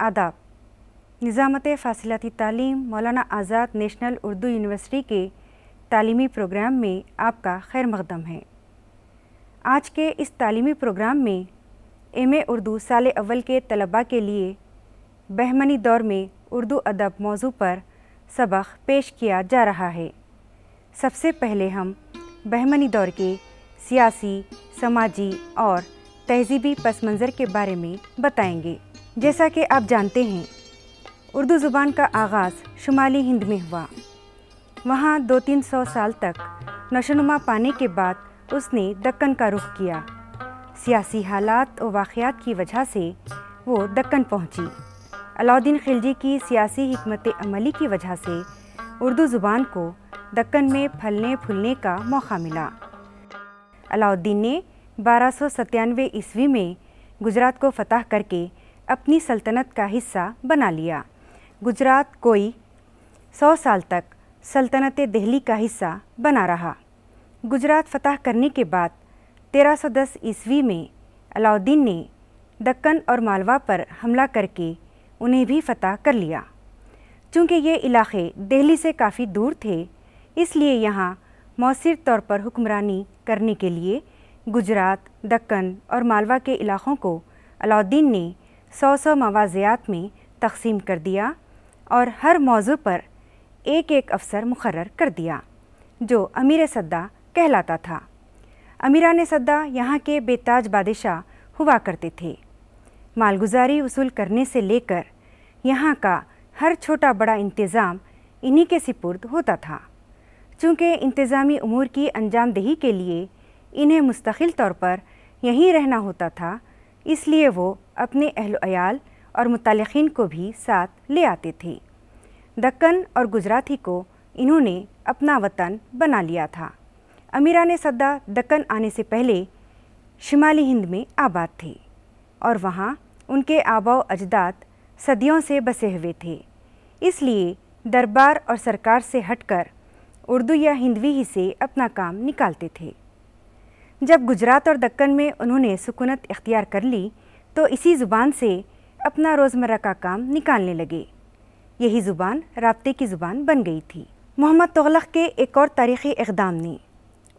आदाब निज़ामत फ़ासिलती तालीम मौलाना आज़ाद नेशनल उर्दू यूनिवर्सिटी के तालीमी प्रोग्राम में आपका खैर मकदम है आज के इस तालीमी प्रोग्राम में एम ए उर्दू साल अव्वल के तलबा के लिए बहमनी दौर में उर्दू अदब मौजू पर सबक पेश किया जा रहा है सबसे पहले हम बहमनी दौर के सियासी समाजी और तहजीबी पस मंज़र के बारे में बताएंगे जैसा कि आप जानते हैं उर्दू ज़ुबान का आगाज़ शुमाली हिंद में हुआ वहाँ दो तीन सौ साल तक नशोनुमा पाने के बाद उसने दक्कन का रुख किया सियासी हालात और वाक़ात की वजह से वो दक्कन पहुँची अलाउद्दीन खिलजी की सियासी हमत अमली की वजह से उर्दू ज़ुबान को दक्कन में फलने फूलने का मौका मिला अलाउद्दीन ने बारह सौ ईस्वी में गुजरात को फतह करके अपनी सल्तनत का हिस्सा बना लिया गुजरात कोई सौ साल तक सल्तनत दिल्ली का हिस्सा बना रहा गुजरात फतह करने के बाद 1310 ईस्वी में अलाउद्दीन ने दक्कन और मालवा पर हमला करके उन्हें भी फतह कर लिया चूँकि ये इलाके दिल्ली से काफ़ी दूर थे इसलिए यहाँ मौसर तौर पर हुक्मरानी करने के लिए गुजरात दक्कन और मालवा के इलाक़ों को अलाउद्दीन ने सौ सौ मवाज़ात में तकसीम कर दिया और हर मौजू पर एक एक अफसर मुकर कर दिया जो अमीर सद्दा कहलाता था अमीरान सद्दा यहाँ के बेताज बादशाह हुआ करते थे मालगुजारी वसूल करने से लेकर यहाँ का हर छोटा बड़ा इंतज़ाम इन्हीं के सिपुर्द होता था चूँकि इंतज़ामी अमूर की अंजामदही के लिए इन्हें मुस्तकिल तौर पर यहीं रहना होता था इसलिए वो अपने अहल और मुतलकिन को भी साथ ले आते थे दक्कन और गुजराती को इन्होंने अपना वतन बना लिया था अमीरा ने सद्दा दक्कन आने से पहले शिमाली हिंद में आबाद थे और वहाँ उनके आबाव अजदाद सदियों से बसे हुए थे इसलिए दरबार और सरकार से हटकर उर्दू या हिंदवी ही से अपना काम निकालते थे जब गुजरात और दक्कन में उन्होंने सुकूनत इख्तियार कर ली तो इसी ज़ुबान से अपना रोज़मर्रा का काम निकालने लगे यही ज़ुबान रबते की ज़ुबान बन गई थी मोहम्मद तगलक के एक और तारीख़ी इकदाम ने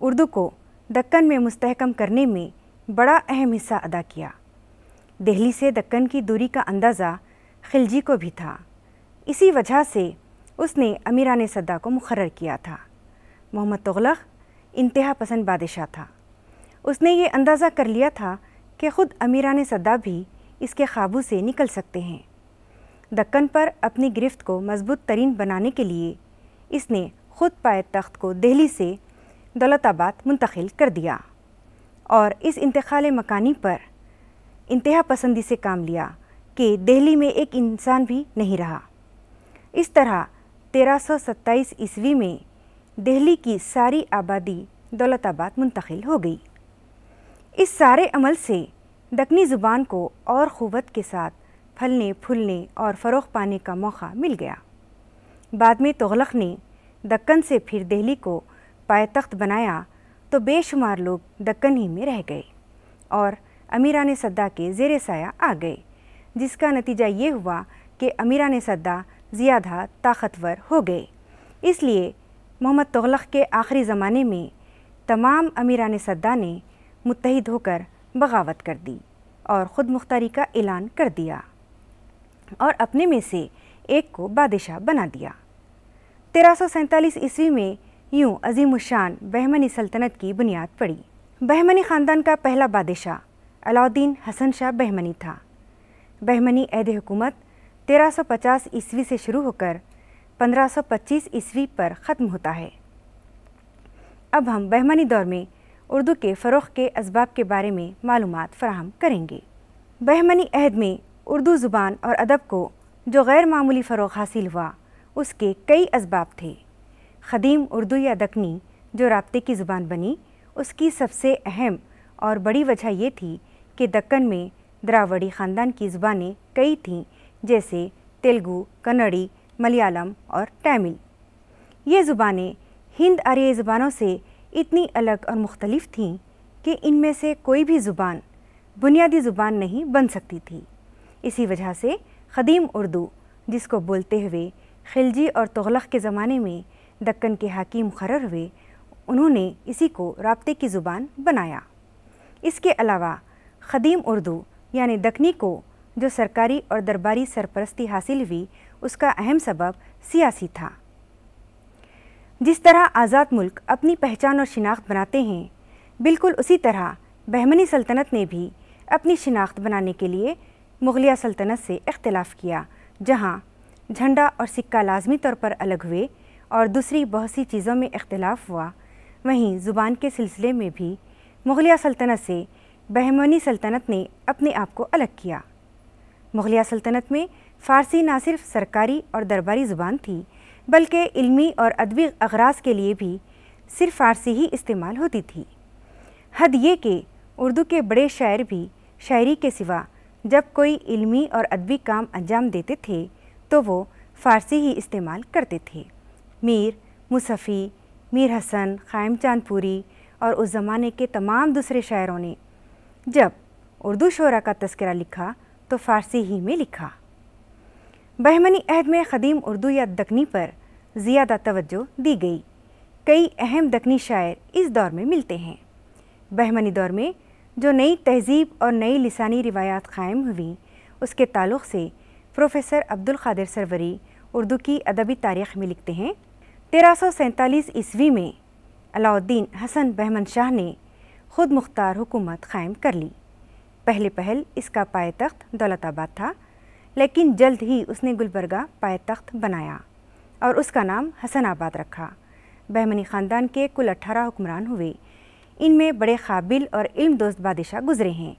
उर्दू को दक्कन में मुस्तकम करने में बड़ा अहम हिस्सा अदा किया दिल्ली से दक्कन की दूरी का अंदाज़ा खिलजी को भी था इसी वजह से उसने अमीरान सद्दा को मुखर किया था मोहम्मद तगलक इंतहा पसंद बादशाह था उसने ये अंदाज़ा कर लिया था कि ख़ुद अमीरान सदा भी इसके काबू से निकल सकते हैं दक्कन पर अपनी गिरफ्त को मजबूत तरीन बनाने के लिए इसने खुद पाए तख्त को दिल्ली से दौलताबाद मुंतकिल कर दिया और इस इंतकाल मकानी पर इंतहा पसंदी से काम लिया कि दिल्ली में एक इंसान भी नहीं रहा इस तरह 1327 ईस्वी में दिल्ली की सारी आबादी दौलताबाद मुंतकिल हो गई इस सारे अमल से दखनी ज़ुबान को और क़वत के साथ फलने फूलने और फ़रोग पाने का मौका मिल गया बाद में तगलक ने दक्कन से फिर दिल्ली को पाए तख्त बनाया तो बेशुमार लोग दक्कन ही में रह गए और अमीरान सद्दा के जेर साया आ गए जिसका नतीजा ये हुआ कि अमीरान सद्दा ज़्यादा ताकतवर हो गए इसलिए मोहम्मद तगलक के आखिरी ज़माने में तमाम अमीरान सद्दा ने मुतहद होकर बगावत कर दी और ख़ुद मुख्तारी का ऐलान कर दिया और अपने में से एक को बादशाह बना दिया तेरह सौ सैंतालीस ईस्वी में यूं अज़ीमशान बहमनी सल्तनत की बुनियाद पड़ी बहमनी ख़ानदान का पहला बादशाह अलाउद्दीन हसन शाह बहमनी था बहमनी अहद हुकूमत 1350 ईस्वी से शुरू होकर 1525 ईस्वी पर ख़त्म होता है अब हम बहमनी दौर में उर्दू के फ़रोग़ के इसबाब के बारे में मालूम फ़राहम करेंगे बहमनी अहद में उर्दू ज़ुबान और अदब को जो गैर मामूली फ़रोग हासिल हुआ उसके कई इसबाब थे ख़दीम उर्दू या दखनी जो रबते की ज़ुबान बनी उसकी सबसे अहम और बड़ी वजह ये थी कि दक्कन में द्रावड़ी ख़ानदान की ज़ुबानें कई थीं जैसे तेलुगु कन्नड़ी मलयालम और तमिल ये ज़ुबानें हिंद आर्य ज़ुबानों से इतनी अलग और मुख्तलिफ थीं कि इनमें से कोई भी ज़ुबान बुनियादी ज़ुबान नहीं बन सकती थी इसी वजह से कदीम उर्दू जिसको बोलते हुए खिलजी और तगलक के ज़माने में दक्कन के हाकिम खरर हुए उन्होंने इसी को रबते की ज़ुबान बनाया इसके अलावा कदीम उर्दू यानि दखनी को जो सरकारी और दरबारी सरपरस्ती हासिल हुई उसका अहम सबब सियासी था जिस तरह आज़ाद मुल्क अपनी पहचान और शिनाख्त बनाते हैं बिल्कुल उसी तरह बहमनी सल्तनत ने भी अपनी शिनाख्त बनाने के लिए मुग़लिया सल्तनत से इख्तलाफ किया जहाँ झंडा और सिक्का लाजमी तौर पर अलग हुए और दूसरी बहुत सी चीज़ों में इख्तलाफ हुआ वहीं ज़ुबान के सिलसिले में भी मुग़लिया सल्तनत से बहमनी सल्तनत ने अपने आप को अलग किया मुग़लिया सल्तनत में फ़ारसी ना सिर्फ सरकारी और दरबारी ज़ुबान थी बल्कि इल्मी और अदबी अगराज के लिए भी सिर्फ फ़ारसी ही इस्तेमाल होती थी हद ये कि उर्दू के बड़े शायर भी शायरी के सिवा जब कोई इल्मी और अदबी काम अंजाम देते थे तो वो फ़ारसी ही इस्तेमाल करते थे मीर मुसफ़ी मीर हसन ख़ायम चांदपुरी और उस ज़माने के तमाम दूसरे शायरों ने जब उर्दू शरा का तस्करा लिखा तो फ़ारसी ही में लिखा बहमनी अहद में ख़दीम उर्दू या दखनी पर ज़्यादा तवज्जो दी गई कई अहम दखनी शायर इस दौर में मिलते हैं बहमनी दौर में जो नई तहजीब और नई लसानी रिवायात कायम हुई उसके ताल्लुक़ से प्रोफेसर अब्दुल कादिर सरवरी उर्दू की अदबी तारीख़ में लिखते हैं तेरह सौ सैंतालीस ईस्वी में अलाउद्दीन हसन बहमन शाह ने खुद मुख्तार हुकूमत कायम कर ली पहले पहल इसका पाए तख्त दौलताबाद था लेकिन जल्द ही उसने गुलबर्गा पाए तख्त बनाया और उसका नाम हसन आबाद रखा बहमनी ख़ानदान के कुल अट्ठारह हुक्मरान हुए इनमें बड़े काबिल और इल्म दोस्त बादशाह गुजरे हैं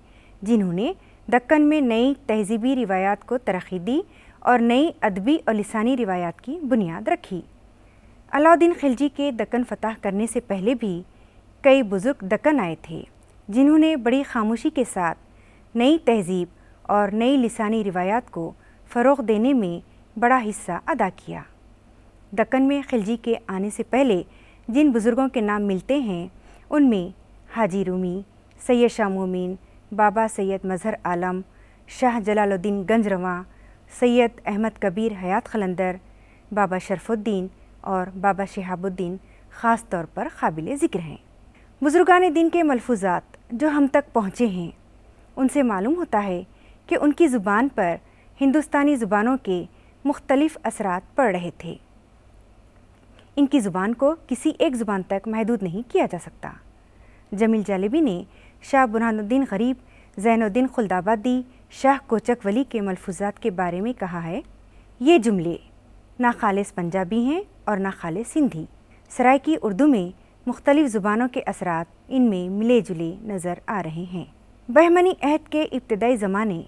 जिन्होंने दक्कन में नई तहजीबी रिवायात को तरक्की दी और नई अदबी और लसानी रिवायात की बुनियाद रखी अलाउद्दीन खिलजी के दक्कन फतह करने से पहले भी कई बुज़ुर्ग दक्कन आए थे जिन्होंने बड़ी खामोशी के साथ नई तहजीब और नई लसानी रिवायात को फ़रोग देने में बड़ा हिस्सा अदा किया दक्कन में खिलजी के आने से पहले जिन बुज़ुर्गों के नाम मिलते हैं उनमें हाजी रूमी सैयद शाह मोमिन बाबा सैयद मज़हर आलम शाह जलालुद्दीन गंजरवा सैयद अहमद कबीर हयात खलंदर बाबा शरफुद्दीन और बाबा शहाबुद्दीन ख़ास तौर पर काबिल ज़िक्र हैं बुज़ुर्गान दिन के मलफूजात जो हम तक पहुँचे हैं उनसे मालूम होता है कि उनकी ज़ुबान पर हिंदुस्तानी ज़ुबानों के मुख्तलिफ़ असरात पड़ रहे थे इनकी ज़ुबान को किसी एक ज़ुबान तक महदूद नहीं किया जा सकता जमील जालेबी ने शाह बुरहानुद्दीन गरीब जैनुद्दीन खुलदाबादी शाह कोचक वली के मलफूजात के बारे में कहा है ये जुमले ना खालिस पंजाबी हैं और ना खालिस सिंधी सरायकी उर्दू में मुख्तलिफ़ ज़ुबानों के असरात इनमें मिले जुले नज़र आ रहे हैं बहमनी अहद के इब्तदाई ज़माने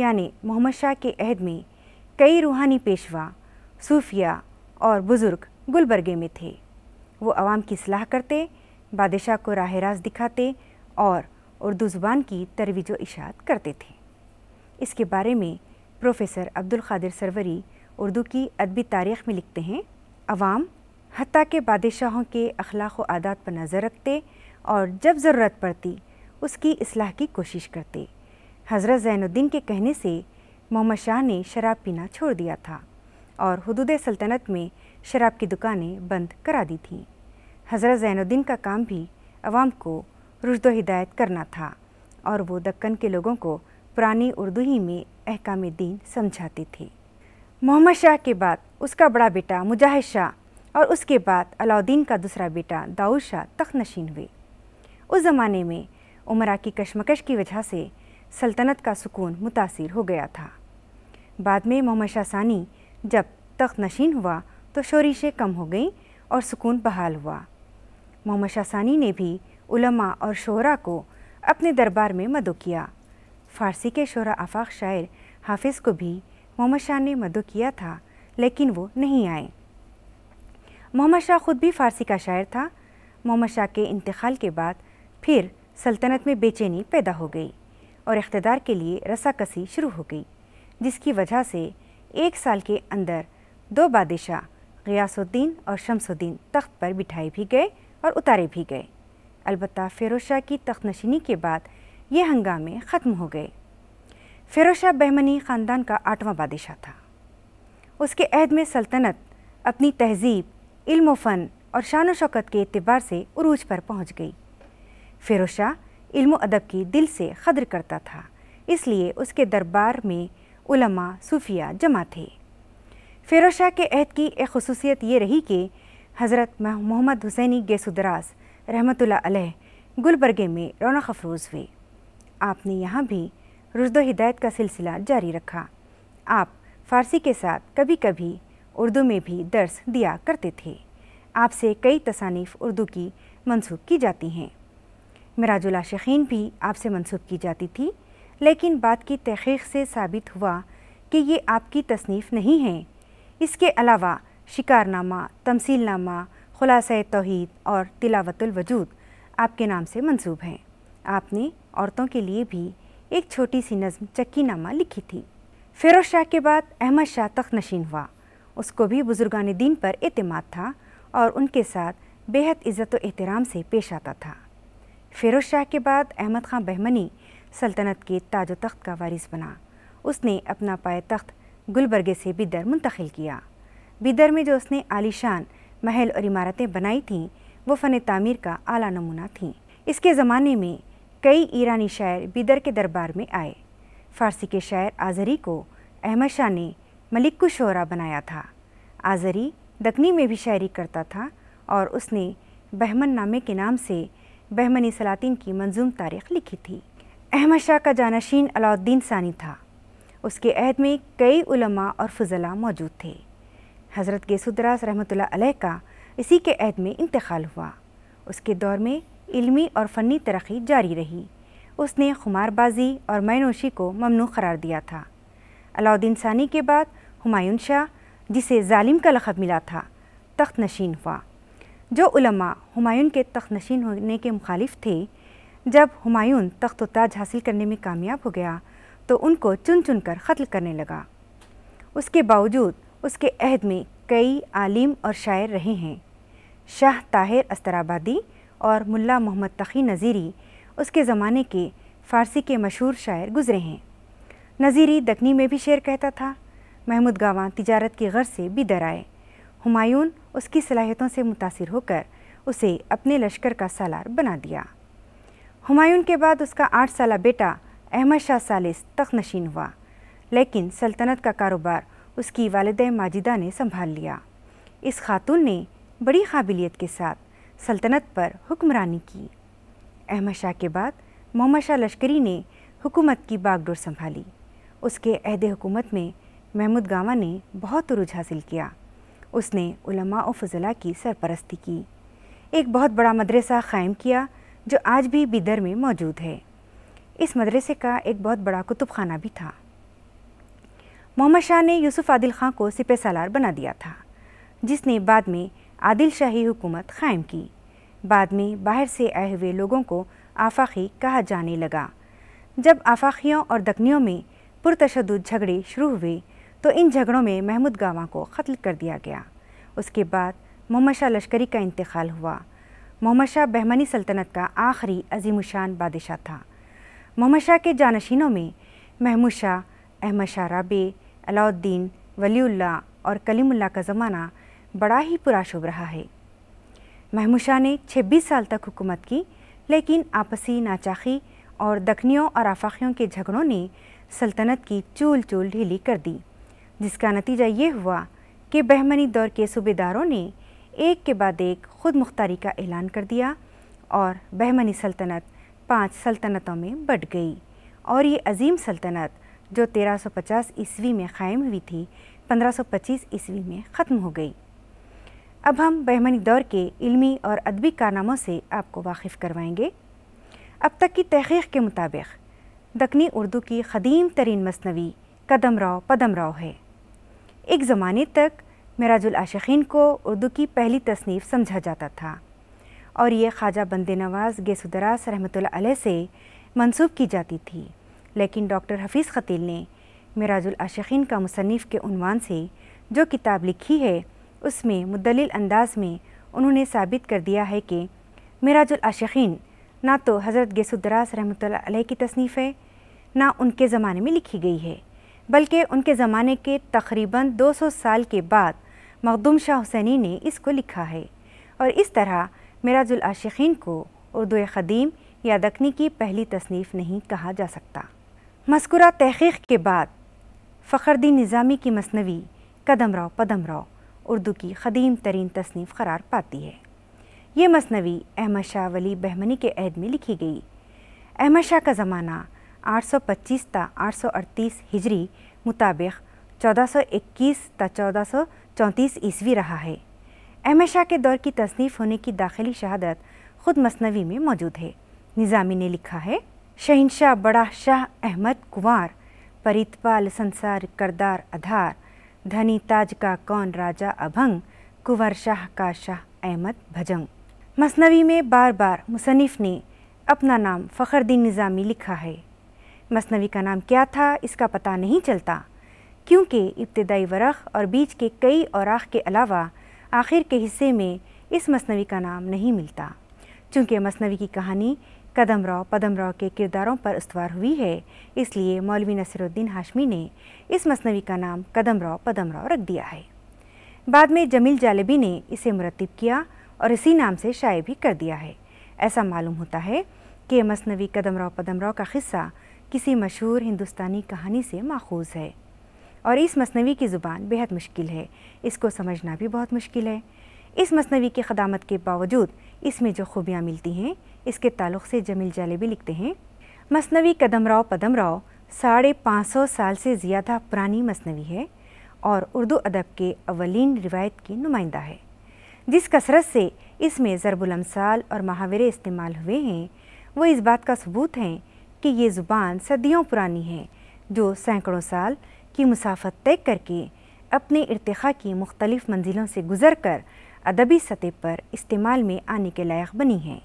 यानि मोहम्मद शाह के अहद में कई रूहानी पेशवा सूफिया और बुज़ुर्ग गुलबर्गे में थे वो आवाम की सलाह करते बादशाह को राह रास दिखाते और उर्दू ज़ुबान की तरवीज इशात करते थे इसके बारे में प्रोफेसर अब्दुल कादिर सरवरी उर्दू की अदबी तारीख़ में लिखते हैं अवाम हती के बादशाहों के अखलाक व आदात पर नज़र रखते और जब ज़रूरत पड़ती उसकी असलाह की कोशिश करते हज़रत ज़ैनुद्दीन के कहने से मोहम्मद शाह ने शराब पीना छोड़ दिया था और हदूद सल्तनत में शराब की दुकानें बंद करा दी थीं हज़रत ज़ैनुद्दीन का काम भी अवाम को रुशद हिदायत करना था और वो दक्कन के लोगों को पुरानी उर्दू ही में अहकाम दीन समझाते थे मोहम्मद शाह के बाद उसका बड़ा बेटा मुजाहिद शाह और उसके बाद अलाउद्दीन का दूसरा बेटा दाऊद शाह तख्त नशीन हुए उस ज़माने में उमरा की कशमकश की वजह से सल्तनत का सुकून मुतासर हो गया था बाद में मोहम्मद शाह सानी जब तख्त नशीन हुआ तो शोरिशें कम हो गईं और सुकून बहाल हुआ मोहम्मद शाह सानी ने भी उलमा और शोरा को अपने दरबार में मदो किया फ़ारसी के शोरा आफाक शायर हाफिज़ को भी मोहम्मद शाह ने मदो किया था लेकिन वो नहीं आए मोहम्मद शाह खुद भी फ़ारसी का शायर था मोहम्मद शाह के इंतकाल के बाद फिर सल्तनत में बेचैनी पैदा हो गई और इकतदार के लिए रसाकसी शुरू हो गई जिसकी वजह से एक साल के अंदर दो बादशाह गयासुद्दीन और शमसुद्दीन तख्त पर बिठाए भी गए और उतारे भी गए अलबत् फ़िरोज़ शाह की तख्त नशीनी के बाद ये हंगामे ख़त्म हो गए फ़िरोज़ शाह बहमनी ख़ानदान का आठवां बादशाह था उसके अहद में सल्तनत अपनी तहजीब इल्म फ़न और शान शौकत के अतबार से उरूज पर पहुंच गई फ़िरोज़ शाह इल्म अदब की दिल से कद्र करता था इसलिए उसके दरबार में उलमा सूफिया जमा थे फ़िरोज़ शाह के अहद की एक खसूसियत ये रही कि हज़रत मोहम्मद हुसैनी गेसुदराज रहमत अलह गुलबर्गे में रौनक अफरोज़ हुए आपने यहाँ भी रुजद हिदायत का सिलसिला जारी रखा आप फ़ारसी के साथ कभी कभी उर्दू में भी दर्स दिया करते थे आपसे कई तसानीफ़ उर्दू की मनसूब की जाती हैं मराजुला आशिकीन भी आपसे मनसूब की जाती थी लेकिन बात की तहकीक से साबित हुआ कि ये आपकी तसनीफ़ नहीं है इसके अलावा शिकारनामा तमसीलनामा खुलासा तोहद और तिलावतुलवजूद आपके नाम से मंसूब हैं आपने औरतों के लिए भी एक छोटी सी नज़म चक्की नामा लिखी थी फिरोज शाह के बाद अहमद शाह तख्त नशीन हुआ उसको भी बुज़ुर्गान दीन पर अतमाद था और उनके साथ बेहद इज़्ज़त एहतराम से पेश आता था फिरोज शाह के बाद अहमद खां बहमनी सल्तनत के ताज तख्त का वारिस बना उसने अपना पाए तख्त गुलबर्गे से बिदर मुंतकिल किया बिदर में जो उसने आलीशान महल और इमारतें बनाई थीं वो फ़न तामीर का आला नमूना थीं इसके ज़माने में कई ईरानी शायर बिदर के दरबार में आए फ़ारसी के शायर आज़री को अहमद शाह ने मलिक को शोरा बनाया था आज़री दखनी में भी शायरी करता था और उसने बहमन नामे के नाम से बहमनी सलातिन की मंजूम तारीख लिखी थी अहमद शाह का जानशीन अलाउद्दीन सानी था उसके अहद में कई उलमा और फजला मौजूद थे हज़रत गेसुदरास रहमत अलैह का इसी के अहद में इंतकाल हुआ उसके दौर में इलमी और फ़नी तरक्की जारी रही उसने खुमारबाजी और मैनोशी को ममनू करार दिया था अलाउद्दीन सानी के बाद हमायून शाह जिसे जालिम का लखब मिला था तख्त नशीन हुआ जो उलमा हमायून के तख्त नशीन होने के मुखालिफ थे जब हमायून तख्त ताज हासिल करने में कामयाब हो गया तो उनको चुन चुन कर कत्ल करने लगा उसके बावजूद उसके अहद में कई आलिम और शायर रहे हैं शाह ताहिर अस्तराबादी और मुल्ला मोहम्मद तख़ी नज़ीरी उसके ज़माने के फ़ारसी के मशहूर शायर गुज़रे हैं नज़ीरी दखनी में भी शेर कहता था महमूद गावा तिजारत की गर्ज से भी आए हुमायूं उसकी सलाहियतों से मुतासर होकर उसे अपने लश्कर का सालार बना दिया हुमायूं के बाद उसका आठ साल बेटा अहमद शाह सालिस तख्त नशीन हुआ लेकिन सल्तनत का कारोबार उसकी वालद माजिदा ने संभाल लिया इस खातून ने बड़ी काबिलियत के साथ सल्तनत पर हुक्मरानी की अहमद शाह के बाद मोहम्मद शाह लश्करी ने हुकूमत की बागडोर संभाली उसके अहद हुकूमत में महमूद गामा ने बहुत रुज हासिल किया उसने उलमा और फजला की सरपरस्ती की एक बहुत बड़ा मदरसा क़ायम किया जो आज भी बिदर में मौजूद है इस मदरसे का एक बहुत बड़ा कुतुब खाना भी था मोहम्मद शाह ने यूसुफ आदिल खां को सिपह सालार बना दिया था जिसने बाद में आदिल शाही हुकूमत कायम की बाद में बाहर से आए हुए लोगों को आफाखी कहा जाने लगा जब आफाखियों और दखनीों में पुरतशद झगड़े शुरू हुए तो इन झगड़ों में महमूद गावा को कत्ल कर दिया गया उसके बाद मोहम्मद शाह लश्करी का इंतकाल हुआ मोहम्मद शाह बहमनी सल्तनत का आखिरी अजीमशान बादशाह था मोहम्मद शाह के जानशीनों में महमूद शाह अहमद शाह राबे अलाउद्दीन वलीउल्ला और कलीमुल्ला का ज़माना बड़ा ही पुरा शुभ रहा है महमूद शाह ने 26 साल तक हुकूमत की लेकिन आपसी नाचाखी और दखनियों और आफाखियों के झगड़ों ने सल्तनत की चूल चूल ढीली कर दी जिसका नतीजा ये हुआ कि बहमनी दौर के सूबेदारों ने एक के बाद एक ख़ुद मुख्तारी का ऐलान कर दिया और बहमनी सल्तनत पांच सल्तनतों में बट गई और ये अजीम सल्तनत जो 1350 ईस्वी में क़ायम हुई थी 1525 ईस्वी में ख़त्म हो गई अब हम बहमनी दौर के इल्मी और अदबी कारनामों से आपको वाकिफ़ करवाएंगे अब तक की तहक़ीक़ के मुताबिक दखनी उर्दू की क़दीम तरीन मसनवी कदम राव पदम राव है एक ज़माने तक मराजुल आशिकीन को उर्दू की पहली तसनीफ़ समझा जाता था और ये ख्वाजा बंद नवाज़ गेसुदरास रहमत से मंसूब की जाती थी लेकिन डॉक्टर हफीज़ ख़तील ने मराजुल आशिकीन का मुसनफ़ के उनवान से जो किताब लिखी है उसमें मुदलिल अंदाज में उन्होंने साबित कर दिया है कि मराजुल आशिकीन ना तो हज़रत गेसुदरास रहमत की तसनीफ़ है ना उनके ज़माने में लिखी गई है बल्कि उनके ज़माने के तकरीबन 200 साल के बाद मखदुम शाह हुसैनी ने इसको लिखा है और इस तरह मराजुलआशिकीन को उर्दू ख़दीम या दखनी की पहली तसनीफ़ नहीं कहा जा सकता मस्कुरा तहक़ीक़ के बाद फ़खरद्दीन निज़ामी की मसनवी कदम राव पदम राव उर्दू की ख़दीम तरीन तसनीफ़ करार पाती है ये मसनवी अहमद शाह वली बहमनी के अहद में लिखी गई अहमद शाह का ज़माना 825 ता अड़तीस हिजरी मुताबिक 1421 ता चौंतीस ईस्वी रहा है अहमद शाह के दौर की तसनीफ़ होने की दाखिली शहादत ख़ुद मसनवी में मौजूद है निज़ामी ने लिखा है शहनशाह बड़ा शाह अहमद कुंवर परितपाल संसार करदार आधार धनी ताज का कौन राजा अभंग कुंवर शाह का शाह अहमद भजंग मसनवी में बार बार मुसनफ़ ने अपना नाम फखरदीन निज़ामी लिखा है मसनवी का नाम क्या था इसका पता नहीं चलता क्योंकि इब्तदाई वरख और बीच के कई और के अलावा आखिर के हिस्से में इस मसनवी का नाम नहीं मिलता चूँकि मसनवी की कहानी कदम राव पदम राव के किरदारों पर उसवार हुई है इसलिए मौलवी नसरुद्दीन हाशमी ने इस मसनवी का नाम कदम राव पदम राव रख दिया है बाद में जमील जालबी ने इसे मुरतब किया और इसी नाम से शाये भी कर दिया है ऐसा मालूम होता है कि मसनवी कदम राव पदम राव का किस्सा किसी मशहूर हिंदुस्तानी कहानी से माखूज है और इस मसनवी की ज़ुबान बेहद मुश्किल है इसको समझना भी बहुत मुश्किल है इस मसनवी की ख़दामत के बावजूद इसमें जो खूबियाँ मिलती हैं इसके ताल्लुक़ से जमील जालेबी लिखते हैं मसनवी पदम राव साढ़े पाँच सौ साल से ज़्यादा पुरानी मसनवी है और उर्दू अदब के अवलिन रिवायत की नुमाइंदा है जिस कसरत से इसमें ज़रबुलमसाल और महावरे इस्तेमाल हुए हैं वो इस बात का सबूत हैं कि ये ज़ुबान सदियों पुरानी है जो सैकड़ों साल की मुसाफत तय करके अपने इरतखा की मुख्तलिफ़ मंजिलों से गुज़र कर अदबी सतह पर इस्तेमाल में आने के लायक बनी हैं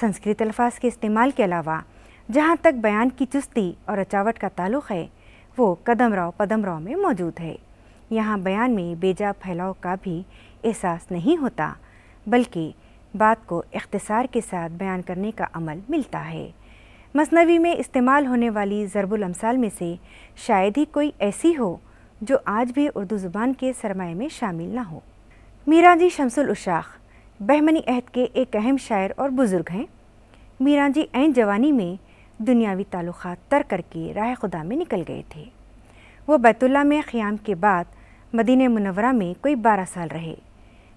संस्कृत अल्फाज के इस्तेमाल के अलावा जहाँ तक बयान की चुस्ती और अचावट का ताल्लुक़ है वो कदम राव पदम राव में मौजूद है यहाँ बयान में बेजा फैलाव का भी एहसास नहीं होता बल्कि बात को अख्तसार के साथ बयान करने का अमल मिलता है मसनवी में इस्तेमाल होने वाली ज़रबुलमसाल में से शायद ही कोई ऐसी हो जो आज भी उर्दू ज़ुबान के सरमाए में शामिल ना हो मीराजी शमसुल उशाख बहमनी अहद के एक अहम शायर और बुज़ुर्ग हैं मीराजी ऐन जवानी में दुनियावी ताल्लुक तर करके राह खुदा में निकल गए थे वो बैतुल्ला में ख़्याम के बाद मदीन मुनवरा में कोई बारह साल रहे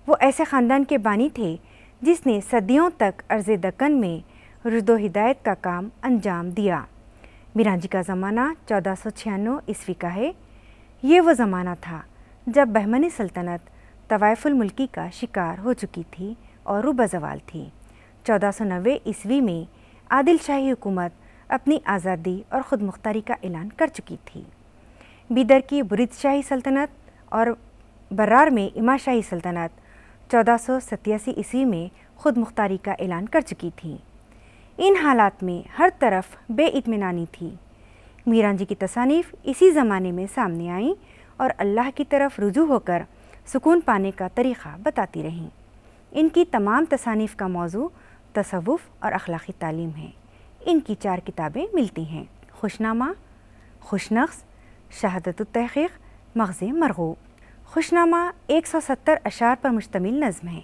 वो ऐसे ख़ानदान के बानी थे जिसने सदियों तक अर्ज़ दक्कन में रुदो हिदायत का काम अंजाम दिया मिराजी का ज़माना चौदह सौ छियानवे ईस्वी का है ये वो ज़माना था जब बहमनी सल्तनत तवायफुलमल्की का शिकार हो चुकी थी और जवाल थी चौदह सौ नबे ईस्वी में आदिल शाही हुकूमत अपनी आज़ादी और ख़ुद मुख्तारी का ऐलान कर चुकी थी बीदर की बुरीद शाही सल्तनत और बर्रार में इमा शाही सल्तनत चौदह सौ सत्तासी ईस्वी में ख़ुद मुख्तारी का ऐलान कर चुकी थी इन हालात में हर तरफ बेइतमिनानी थी मीरान जी की तसानीफ़ इसी ज़माने में सामने आईं और अल्लाह की तरफ रुजू होकर सुकून पाने का तरीक़ा बताती रहीं इनकी तमाम तसानीफ़ का मौजू तसवुफ़ और अखलाक़ी तालीम है इनकी चार किताबें मिलती हैं खुशनामा खुशनक्स शहादत तहक़ीक़ मगज़ मरगूब खुशनामा एक सौ सत्तर अशार पर मुश्तमिल नज़म है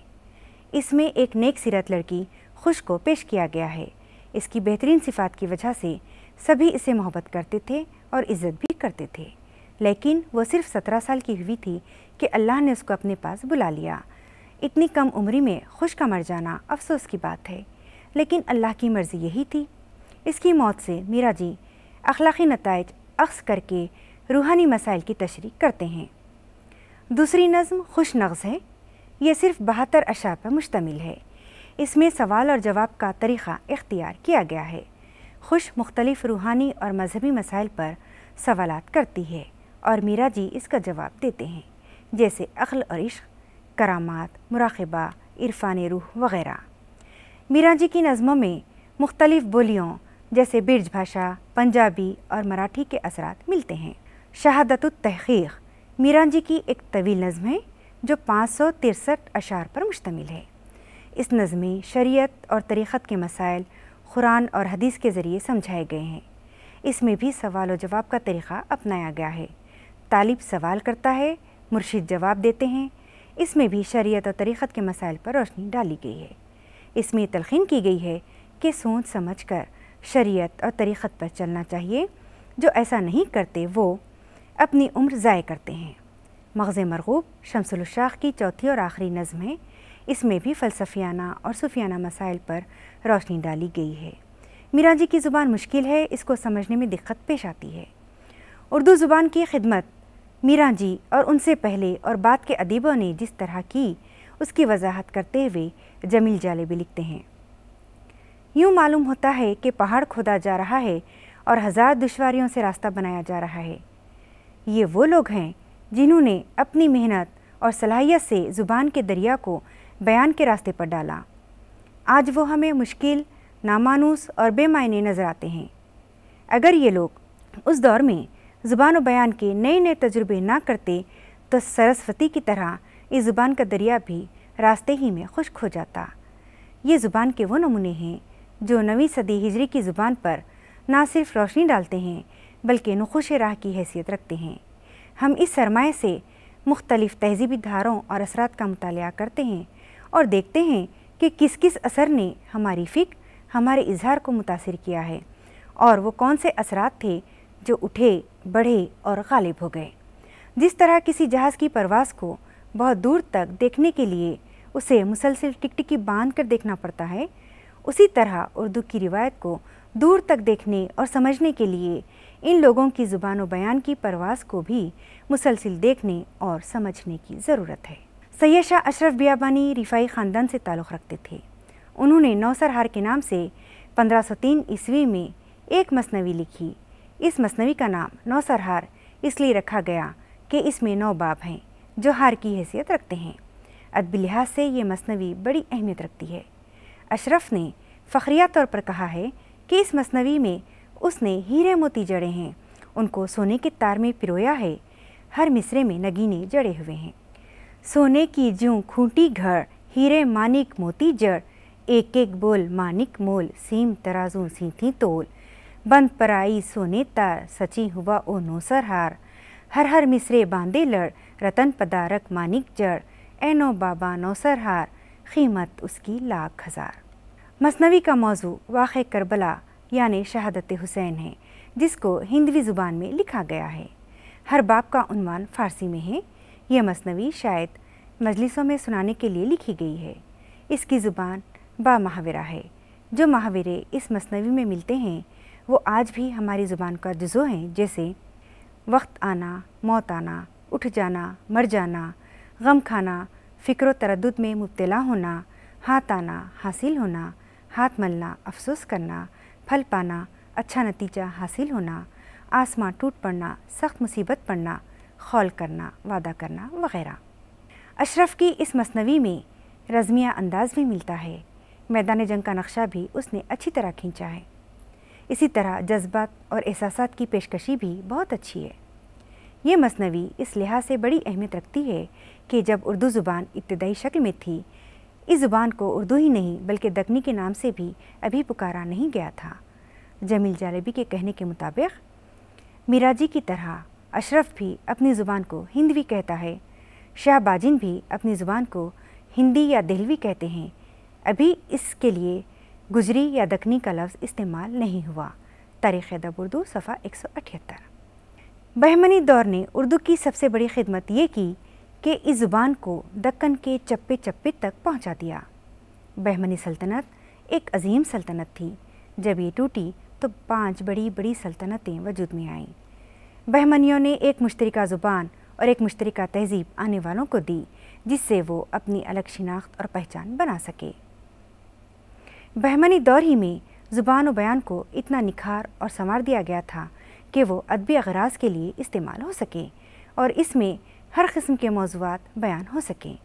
इसमें एक नेक सीरत लड़की खुश को पेश किया गया है इसकी बेहतरीन सिफात की वजह से सभी इसे मोहब्बत करते थे और इज़्ज़त भी करते थे लेकिन वह सिर्फ सत्रह साल की हुई थी कि अल्लाह ने उसको अपने पास बुला लिया इतनी कम उम्र में खुश का मर जाना अफसोस की बात है लेकिन अल्लाह की मर्ज़ी यही थी इसकी मौत से मीरा जी अखलाक़ी नतज अक्स करके रूहानी मसाइल की तशरी करते हैं दूसरी नज़म खुश नग्ज़ है यह सिर्फ़ बहत्तर अशा पर मुश्तमिल है इसमें सवाल और जवाब का तरीक़ा इख्तियार किया गया है खुश मुख्तलिफ रूहानी और मजहबी मसाइल पर सवाल करती है और मीरा जी इसका जवाब देते हैं जैसे अखल और इश्क करामात मुराकबा इरफान रूह वगैरह मीरा जी की नज़मों में मुख्तलिफ बोलियों जैसे बिरज भाषा पंजाबी और मराठी के असर मिलते हैं शहादत तहक़ीक़ मीरा जी की एक तवील नज़म है जो पाँच सौ तिरसठ अशार पर मुश्तमिल है इस नज़म में शरीयत और तरीक़त के मसाइल कुरान और हदीस के ज़रिए समझाए गए हैं इसमें भी सवाल और जवाब का तरीक़ा अपनाया गया है तालिब सवाल करता है मुर्शिद जवाब देते हैं इसमें भी शरीयत और तरीक़त के मसाइल पर रोशनी डाली गई है इसमें तलखीन की गई है कि सोच समझ कर शरीयत और तरीक़त पर चलना चाहिए जो ऐसा नहीं करते वो अपनी उम्र ज़ाय करते हैं मगज़ मरगूब शमसुलशाख की चौथी और आखिरी नज़म है इसमें भी फ़लसफियाना और सूफियाना मसाइल पर रोशनी डाली गई है मीरा जी की ज़ुबान मुश्किल है इसको समझने में दिक्कत पेश आती है उर्दू ज़ुबान की खिदमत मीरा जी और उनसे पहले और बाद के अदीबों ने जिस तरह की उसकी वजाहत करते हुए जमील जाले भी लिखते हैं यूँ मालूम होता है कि पहाड़ खोदा जा रहा है और हज़ार दुशारियों से रास्ता बनाया जा रहा है ये वो लोग हैं जिन्होंने अपनी मेहनत और सलाहियत से ज़ुबान के दरिया को बयान के रास्ते पर डाला आज वो हमें मुश्किल नामानूस और बेमायने नज़र आते हैं अगर ये लोग उस दौर में ज़ुबान बयान के नए नए तजुर्बे ना करते तो सरस्वती की तरह इस ज़ुबान का दरिया भी रास्ते ही में खुश्क हो जाता ये ज़ुबान के वो नमूने हैं जो नवी सदी हिजरी की ज़ुबान पर ना सिर्फ रोशनी डालते हैं बल्कि नुखुश राह की हैसियत रखते हैं हम इस सरमाए से मुख्तलिफ़ तहजीबी धारों और असरात का मुताल करते हैं और देखते हैं कि किस किस असर ने हमारी फ़िक हमारे इजहार को मुतासर किया है और वो कौन से असरात थे जो उठे बढ़े और गालिब हो गए जिस तरह किसी जहाज़ की परवास को बहुत दूर तक देखने के लिए उसे मुसलसिल टिकटिकी बांध कर देखना पड़ता है उसी तरह उर्दू की रिवायत को दूर तक देखने और समझने के लिए इन लोगों की ज़ुबान बयान की परवास को भी मुसलसिल देखने और समझने की ज़रूरत है सैयद शाह अशरफ बियाबानी रिफाई ख़ानदान से ताल्लुक़ रखते थे उन्होंने नौसरहार के नाम से 1503 ईस्वी में एक मसनवी लिखी इस मसनवी का नाम नौसरहार इसलिए रखा गया कि इसमें नौ बाब हैं जो हार की हैसियत रखते हैं अदबी लिहाज से ये मसनवी बड़ी अहमियत रखती है अशरफ ने फ़खरिया तौर पर कहा है कि इस मसनवी में उसने हीरे मोती जड़े हैं उनको सोने के तार में पिरोया है हर मिसरे में नगीने जड़े हुए हैं सोने की जूं खूंटी घर हीरे मानिक मोती जड़ एक एक बोल मानिक मोल सीम तराजू सीथी तोल बंद पराई सोने तार सची हुआ ओ नोसर हार हर हर मिसरे बांधे लड़ रतन पदारक मानिक जड़ एनो बाबा नौसर हार कीमत उसकी लाख हज़ार मसनवी का मौजू वाक़ करबला यानि शहादत हुसैन है जिसको हिंदवी ज़ुबान में लिखा गया है हर बाप का उनवान फ़ारसी में है यह मसनवी शायद मजलिसों में सुनाने के लिए लिखी गई है इसकी ज़ुबान बा महावरा है जो महावरे इस मसनवी में मिलते हैं वो आज भी हमारी ज़ुबान का जुजो हैं जैसे वक्त आना मौत आना उठ जाना मर जाना गम खाना फ़िक्र तरद में मुबतला होना हाथ आना हासिल होना हाथ मलना अफसोस करना फल पाना अच्छा नतीजा हासिल होना आसमां टूट पड़ना सख्त मुसीबत पड़ना खौल करना वादा करना वगैरह अशरफ की इस मसनवी में रज़मिया अंदाज भी मिलता है मैदान जंग का नक्शा भी उसने अच्छी तरह खींचा है इसी तरह जज्बात और एहसास की पेशकशी भी बहुत अच्छी है ये मसनवी इस लिहाज से बड़ी अहमियत रखती है कि जब उर्दू ज़ुबान इब्तदाई शक्ल में थी इस ज़ुबान को उर्दू ही नहीं बल्कि दखनी के नाम से भी अभी पुकारा नहीं गया था जमील जालेबी के कहने के मुताबिक मिराजी की तरह अशरफ भी अपनी ज़ुबान को हिंदवी कहता है शाहबाजिन भी अपनी ज़ुबान को हिंदी या दिल्ली कहते हैं अभी इसके लिए गुजरी या दखनी का लफ्ज़ इस्तेमाल नहीं हुआ तारीख़ अदब उर्दू सफ़ा एक सौ अठहत्तर बहमनी दौर ने उर्दू की सबसे बड़ी खिदमत ये की कि इस ज़ुबान को दक्कन के चप्पे चप्पे तक पहुंचा दिया बहमनी सल्तनत एक अजीम सल्तनत थी जब ये टूटी तो पांच बड़ी बड़ी सल्तनतें वजूद में आईं बहमनियों ने एक मुश्तरका ज़ुबान और एक मुश्तरका तहजीब आने वालों को दी जिससे वो अपनी अलग शिनाख्त और पहचान बना सके बहमनी दौर ही में ज़ुबान व बयान को इतना निखार और संवार दिया गया था कि वो अदबी अगराज के लिए इस्तेमाल हो सके और इसमें हर किस्म के मौजूद बयान हो सकें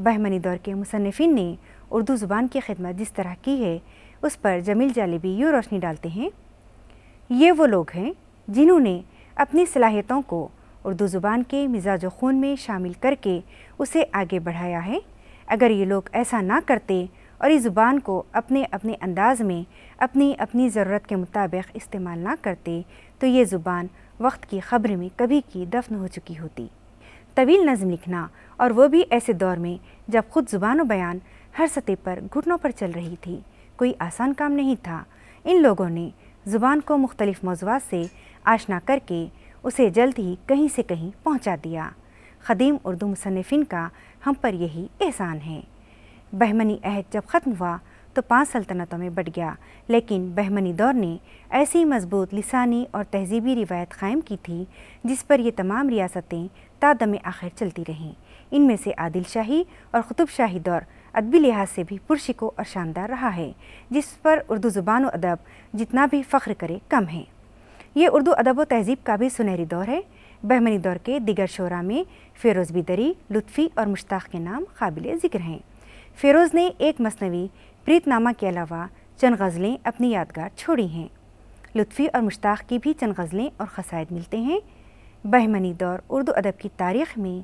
बहमनी दौर के मुसनफिन ने उर्दू ज़ुबान की खिदमत जिस तरह की है उस पर जमील जालिबी यूँ रोशनी डालते हैं ये वो लोग हैं जिन्होंने अपनी सलाहियतों को उर्दू ज़ुबान के मिजाज खून में शामिल करके उसे आगे बढ़ाया है अगर ये लोग ऐसा ना करते और इस ज़ुबान को अपने अपने अंदाज में अपनी अपनी ज़रूरत के मुताबिक इस्तेमाल ना करते तो ये ज़ुबान वक्त की खबर में कभी की दफन हो चुकी होती तवील नज़म लिखना और वह भी ऐसे दौर में जब खुद ज़ुबान बयान हर सतह पर घुटनों पर चल रही थी कोई आसान काम नहीं था इन लोगों ने ज़ुबान को मुख्तलिफ़ मौजूद से आशना करके उसे जल्द ही कहीं से कहीं पहुंचा दिया ख़दीम उर्दू मुसनफ़िन का हम पर यही एहसान है बहमनी अहद जब ख़त्म हुआ तो पांच सल्तनतों में बढ़ गया लेकिन बहमनी दौर ने ऐसी मजबूत लसानी और तहजीबी रिवायत क़ायम की थी जिस पर ये तमाम रियासतें तादम आखिर चलती रहीं इनमें से आदिल शाही और ख़ुतुब शाही दौर अदबी लिहाज से भी पुरशिको और शानदार रहा है जिस पर उर्दू ज़ुबान अदब जितना भी फ़ख्र करे कम है ये उर्दू अदब व तहजीब का भी सुनहरी दौर है बहमनी दौर के दिगर शोरा में फेरोज़ बीदरी लुत्फ़ी और मुश्ताक के नाम काबिल ज़िक्र हैं फ़ेरोज़ ने एक मसनवी प्रीतनामा के अलावा चंद गज़लें अपनी यादगार छोड़ी हैं लुत्फ़ी और मुश्ताक की भी चंद गज़लें और खसायद मिलते हैं बहमनी दौर उर्दू अदब की तारीख़ में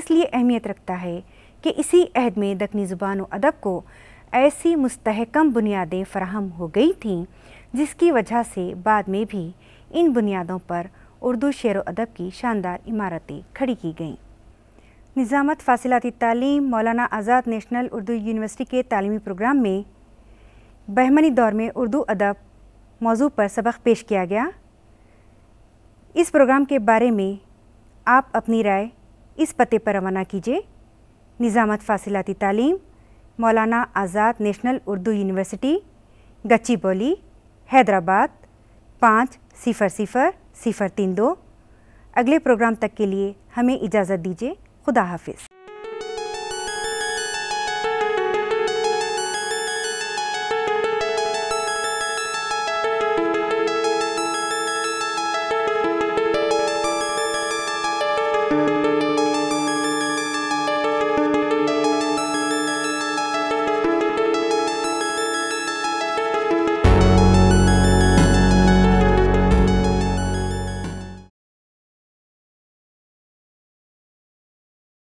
इसलिए अहमियत रखता है कि इसी अहद में दखनी ज़ुबान व अदब को ऐसी मुस्तहकम बुनियादें फराहम हो गई थीं जिसकी वजह से बाद में भी इन बुनियादों पर उर्दू शेर अदब की शानदार इमारतें खड़ी की गईं निज़ामत फासिलती तालीम मौलाना आज़ाद नेशनल उर्दू यूनिवर्सिटी के तलीमी प्रोग्राम में बहमनी दौर में उर्दू अदब मौजू पर सबक पेश किया गया इस प्रोग्राम के बारे में आप अपनी राय इस पते पर रवाना कीजिए निज़ामत फासिलती तालीम मौलाना आज़ाद नेशनल उर्दू यूनिवर्सिटी गच्ची बोली हैदराबाद पाँच सिफ़र सिफ़र सिफ़र तीन दो अगले प्रोग्राम तक के लिए हमें इजाज़त दीजिए खुदा हाफिज़